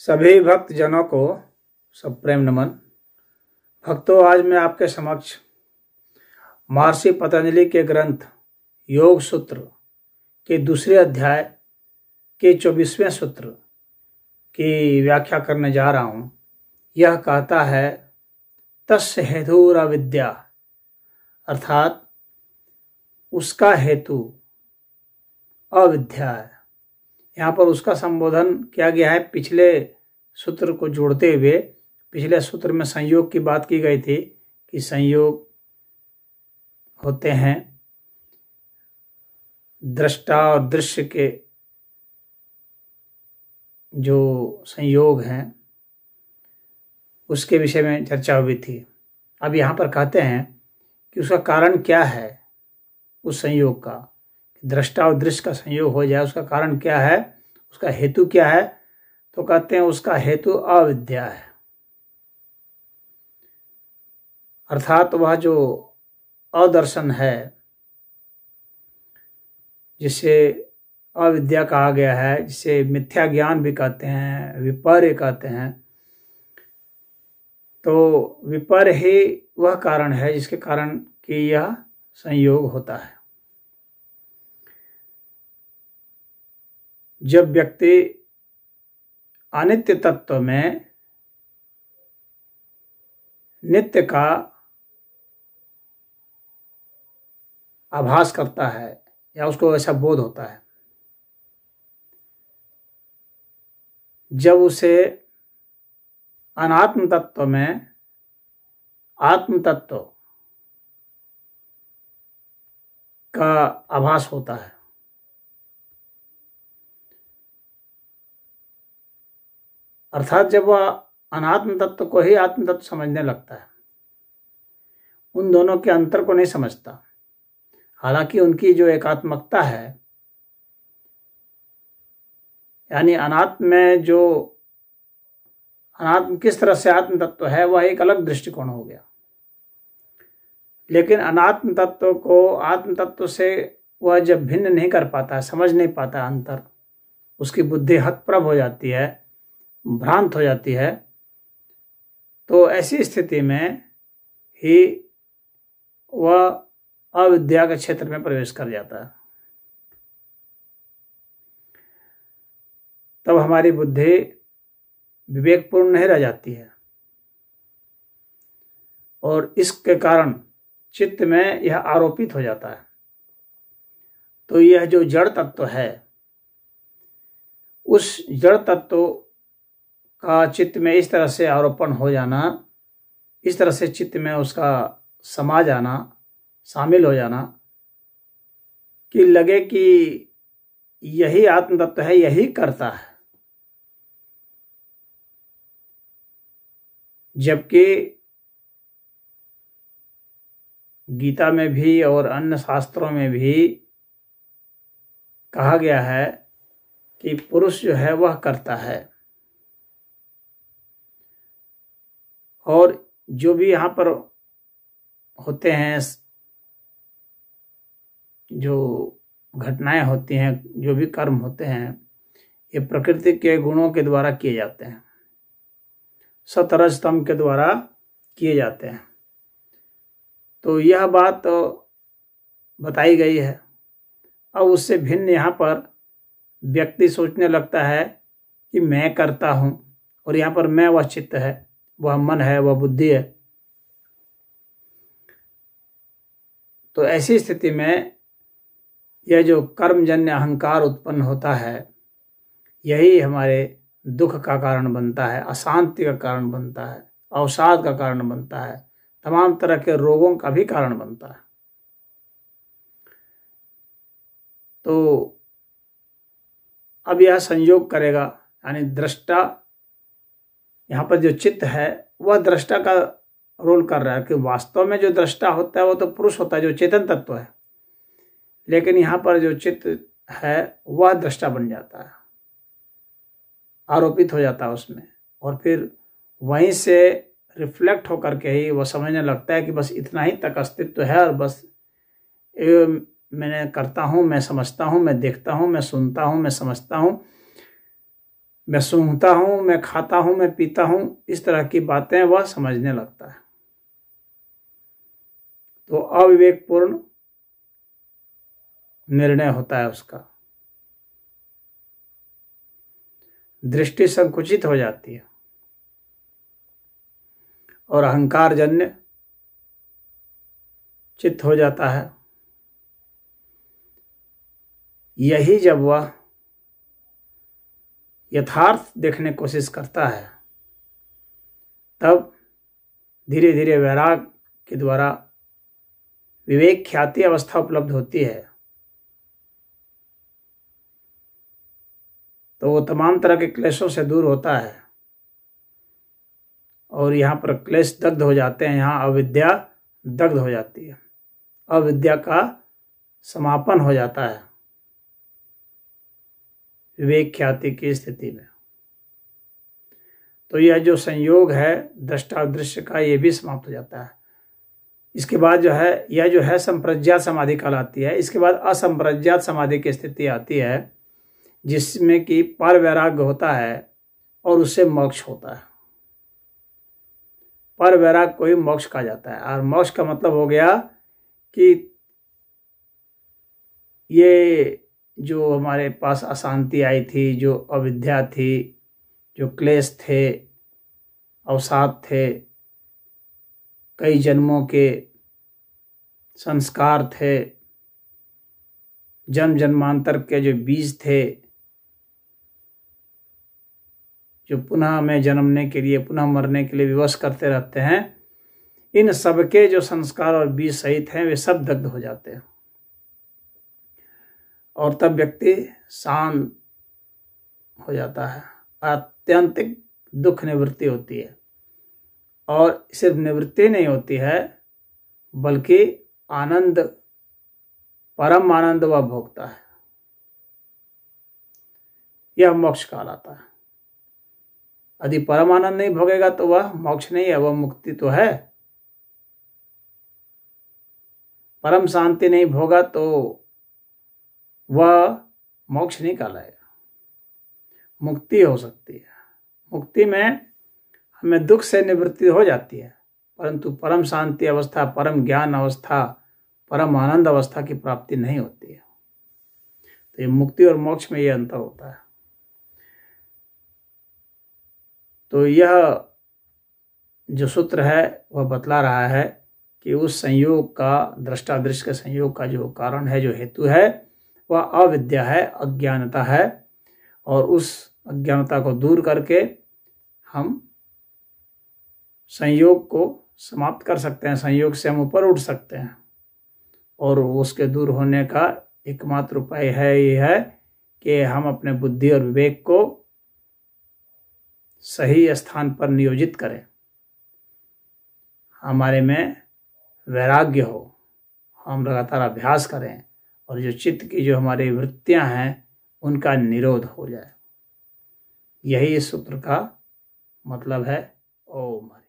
सभी भक्त जनों को सब प्रेम नमन भक्तों आज मैं आपके समक्ष महर्षि पतंजलि के ग्रंथ योग सूत्र के दूसरे अध्याय के चौबीसवें सूत्र की व्याख्या करने जा रहा हूँ यह कहता है तस् हेतुरा विद्या अर्थात उसका हेतु अविद्या है यहाँ पर उसका संबोधन किया गया है पिछले सूत्र को जोड़ते हुए पिछले सूत्र में संयोग की बात की गई थी कि संयोग होते हैं दृष्टा और दृश्य के जो संयोग हैं उसके विषय में चर्चा हुई थी अब यहाँ पर कहते हैं कि उसका कारण क्या है उस संयोग का दृष्टा और दृश्य का संयोग हो जाए उसका कारण क्या है उसका हेतु क्या है तो कहते हैं उसका हेतु अविद्या है अर्थात वह जो अदर्शन है जिसे अविद्या कहा गया है जिसे मिथ्या ज्ञान भी कहते हैं विपर्य कहते हैं तो विपर्य ही वह कारण है जिसके कारण कि यह संयोग होता है जब व्यक्ति अनित्य तत्व में नित्य का आभास करता है या उसको ऐसा बोध होता है जब उसे अनात्म तत्व में आत्म तत्व का आभास होता है अर्थात जब वह अनात्म तत्व को ही आत्म तत्व समझने लगता है उन दोनों के अंतर को नहीं समझता हालांकि उनकी जो एकात्मकता है यानी अनात्म में जो अनात्म किस तरह से आत्म तत्व है वह एक अलग दृष्टिकोण हो गया लेकिन अनात्म तत्व को आत्म तत्व से वह जब भिन्न नहीं कर पाता है समझ नहीं पाता अंतर उसकी बुद्धि हतप्रभ हो जाती है भ्रांत हो जाती है तो ऐसी स्थिति में ही वह अविद्या के क्षेत्र में प्रवेश कर जाता है तब हमारी बुद्धि विवेकपूर्ण नहीं रह जाती है और इसके कारण चित्त में यह आरोपित हो जाता है तो यह जो जड़ तत्व है उस जड़ तत्व का चित्त में इस तरह से आरोपण हो जाना इस तरह से चित्त में उसका समा जाना शामिल हो जाना कि लगे कि यही आत्मतत्व है यही करता है जबकि गीता में भी और अन्य शास्त्रों में भी कहा गया है कि पुरुष जो है वह करता है और जो भी यहाँ पर होते हैं जो घटनाएं होती हैं जो भी कर्म होते हैं ये प्रकृति के गुणों के द्वारा किए जाते हैं सतरजतम के द्वारा किए जाते हैं तो यह बात तो बताई गई है अब उससे भिन्न यहाँ पर व्यक्ति सोचने लगता है कि मैं करता हूँ और यहाँ पर मैं वह चित्त है वह मन है वह बुद्धि है तो ऐसी स्थिति में यह जो कर्मजन्य अहंकार उत्पन्न होता है यही हमारे दुख का कारण बनता है अशांति का कारण बनता है अवसाद का कारण बनता है तमाम तरह के रोगों का भी कारण बनता है तो अब यह संयोग करेगा यानी दृष्टा यहाँ पर जो चित्त है वह दृष्टा का रोल कर रहा है कि वास्तव में जो दृष्टा होता है वो तो पुरुष होता है जो चेतन तत्व है लेकिन यहाँ पर जो चित्त है वह दृष्टा बन जाता है आरोपित हो जाता है उसमें और फिर वहीं से रिफ्लेक्ट होकर के ही वह समझने लगता है कि बस इतना ही तक अस्तित्व है और बस मैंने करता हूँ मैं समझता हूँ मैं देखता हूँ मैं सुनता हूँ मैं समझता हूँ मैं सूंघता हूँ मैं खाता हूँ मैं पीता हूँ इस तरह की बातें वह समझने लगता है तो अविवेकपूर्ण निर्णय होता है उसका दृष्टि संकुचित हो जाती है और अहंकार जन्य चित्त हो जाता है यही जब वह यथार्थ देखने कोशिश करता है तब धीरे धीरे वैराग के द्वारा विवेक ख्याति अवस्था उपलब्ध होती है तो वो तमाम तरह के क्लेशों से दूर होता है और यहाँ पर क्लेश दग्ध हो जाते हैं यहाँ अविद्या दग्ध हो जाती है अविद्या का समापन हो जाता है विवेक ख्याति की स्थिति में तो यह जो संयोग है दृष्टा दृश्य का ये भी समाप्त हो जाता है इसके बाद जो है यह जो है संप्रज्ञात समाधि कहलाती है इसके बाद असंप्रज्ञात समाधि की स्थिति आती है जिसमें कि पर वैराग्य होता है और उससे मोक्ष होता है पर वैराग को ही मोक्ष कहा जाता है और मोक्ष का मतलब हो गया कि ये जो हमारे पास अशांति आई थी जो अविद्या थी जो क्लेश थे अवसाद थे कई जन्मों के संस्कार थे जन्म जन्मांतर के जो बीज थे जो पुनः में जन्मने के लिए पुनः मरने के लिए विवश करते रहते हैं इन सबके जो संस्कार और बीज सहित हैं वे सब दग्ध हो जाते हैं और तब व्यक्ति शांत हो जाता है आत्यंतिक दुख निवृत्ति होती है और सिर्फ निवृत्ति नहीं होती है बल्कि आनंद परम आनंद वह भोगता है यह मोक्ष काल आता है यदि परमानंद नहीं भोगेगा तो वह मोक्ष नहीं है वह मुक्ति तो है परम शांति नहीं भोगा तो वह मोक्ष नहीं कहलाएगा मुक्ति हो सकती है मुक्ति में हमें दुख से निवृत्ति हो जाती है परंतु परम शांति अवस्था परम ज्ञान अवस्था परम आनंद अवस्था की प्राप्ति नहीं होती है तो ये मुक्ति और मोक्ष में ये अंतर होता है तो यह जो सूत्र है वह बतला रहा है कि उस संयोग का दृष्टा दृश्य संयोग का जो कारण है जो हेतु है वह अविद्या है अज्ञानता है और उस अज्ञानता को दूर करके हम संयोग को समाप्त कर सकते हैं संयोग से हम ऊपर उठ सकते हैं और उसके दूर होने का एकमात्र उपाय है ये है कि हम अपने बुद्धि और विवेक को सही स्थान पर नियोजित करें हमारे में वैराग्य हो हम लगातार अभ्यास करें और जो चित्त की जो हमारी वृत्तियां हैं उनका निरोध हो जाए यही इस सूत्र का मतलब है ओम